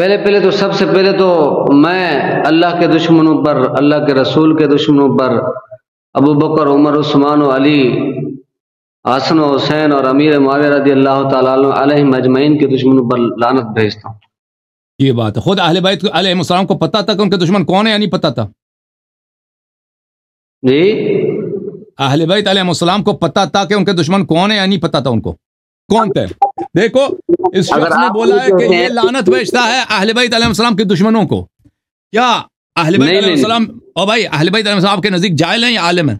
پہلے پہلے تو سب سے پہلے تو میں اللہ کے دشمنوں پر اللہ کے رسول کے دشمنوں پر ابو بکر عمر عثمان و علی و حسین اور امیر معاویہ رضی اللہ تعالیٰ علیہ مجمعین کے دشمنوں پر لانت بھیجتا ہوں یہ بات ہے خود اہل بیت علیہ السلام کو پتا تھا کہ ان کے دشمن کون ہے یا نہیں پتا تھا جی اہل بیت علیہ السلام کو پتا تھا کہ ان کے دشمن کون ہے یا نہیں پتا تھا ان کو کون تھے دیکھو اس شخص نے بولا ہے کہ یہ لانت بیچتا ہے اہل بیت علیہ السلام کے دشمنوں کو کیا اہل السلام بھائی بیت علیہ السلام کے نزدیک جائل ہیں یا عالم ہیں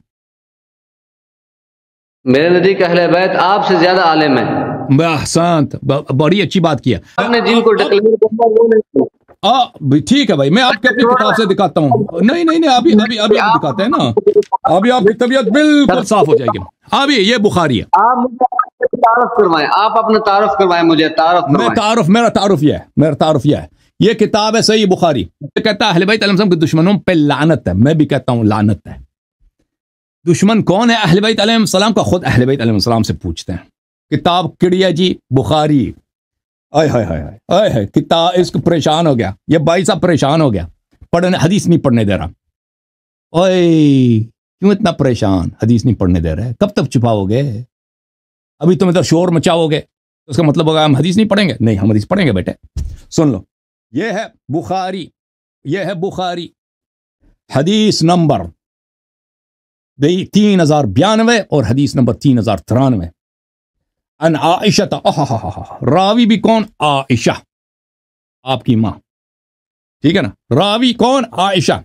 میرے نزدیک بیت آپ سے زیادہ عالم ہیں احسانت بڑی اچھی بات کیا ٹھیک ہے بھائی میں آپ کی اپنی کتاب سے دکھاتا ہوں نہیں نہیں نہیں ابھی ابھی ابھی آپ دکھاتے ہیں نا ابھی آپ کی طبیعت بالکل صاف ہو جائے گی ابھی یہ بخاری ہے تعارف میرا تعارف یہ ہے میرا تعارف یہ ہے یہ کتاب ہے صحیح بخاری کہتا ہے اہل بیت علیہ کے دشمنوں پہ لانت ہے میں بھی کہتا ہوں لانت ہے دشمن کون ہے اہل بیت علیہ السلام کا خود اہل بیت علیہ السلام سے پوچھتے ہیں کتاب کڑی ہے جی بخاری آئے آئے کتاب اس کو پریشان ہو گیا یہ بھائی صاحب پریشان ہو گیا پڑھنے حدیث نہیں پڑھنے دے رہا اے کیوں اتنا پریشان حدیث نہیں پڑھنے دے رہے کب تک چھپاؤ گے ابھی تم ادھر شور مچاؤ گے اس کا مطلب ہوگا ہم حدیث نہیں پڑھیں گے نہیں ہم حدیث پڑھیں گے بیٹے سن لو یہ ہے بخاری یہ ہے بخاری حدیث نمبر تین ہزار بیانوے اور حدیث نمبر تین ہزار ترانوے ان عائشہ راوی بھی کون عائشہ آپ کی ماں ٹھیک ہے نا راوی کون عائشہ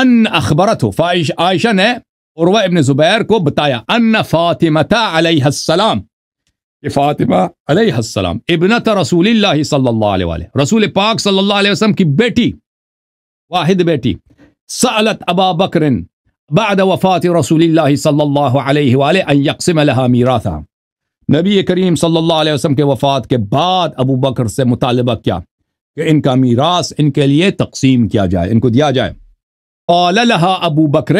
ان اخبرت ہو فائش عائشہ نے عروہ ابن زبیر کو بتایا ان فاطمہ علیہ السلام فاطمہ علیہ السلام ابنت رسول اللہ صلی اللہ علیہ وآلہ رسول پاک صلی اللہ علیہ وسلم کی بیٹی واحد بیٹی سألت ابا بکر بعد وفات رسول اللہ صلی اللہ علیہ وآلہ ان یقسم نبی کریم صلی اللہ علیہ وسلم کے وفات کے بعد ابو بکر سے مطالبہ کیا کہ ان کا میراث ان کے لیے تقسیم کیا جائے ان کو دیا جائے ابو بکر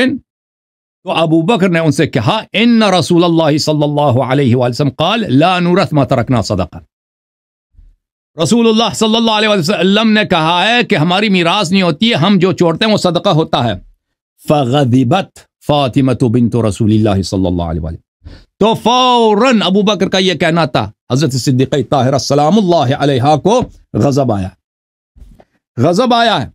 تو ابو بکر نے ان سے کہا ان رسول صلی اللہ علیہ صدقہ رسول اللہ صلی اللہ علیہ وسلم نے کہا ہے کہ ہماری میراث نہیں ہوتی ہے ہم جو چھوڑتے ہیں وہ صدقہ ہوتا ہے فغیبت فاطمت و بن تو رسول اللہ صلی اللہ علیہ تو فوراً ابو بکر کا یہ کہنا تھا حضرت صدیقی طاہر السلام اللہ علیہ کو غضب آیا غضب آیا ہے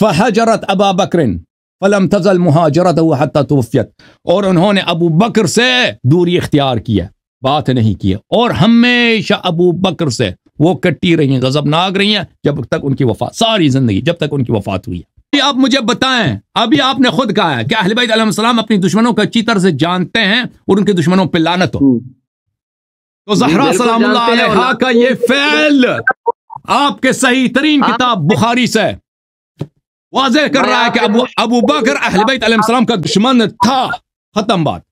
فہجرت ابا بکرن فلم تزل مہاجرت حتہ توفیت اور انہوں نے ابو بکر سے دوری اختیار کیا بات نہیں کی اور ہمیشہ ابو بکر سے وہ کٹی رہی ہیں غضب ناگ رہی ہیں جب تک ان کی وفات ساری زندگی جب تک ان کی وفات ہوئی ہے ابھی آپ مجھے بتائیں ابھی آپ نے خود کہا ہے کہ اہل بیت علیہ السلام اپنی دشمنوں کا اچھی طرح سے جانتے ہیں اور ان کے دشمنوں پہ لانت ہو تو زہرا جی، سلام اللہ علیہ کا یہ فعل آپ کے صحیح ترین ہاں۔ کتاب بخاری سے واضح کر رہا ہے کہ ابو بکر اہل بیت علیہ السلام کا دشمن تھا ختم بات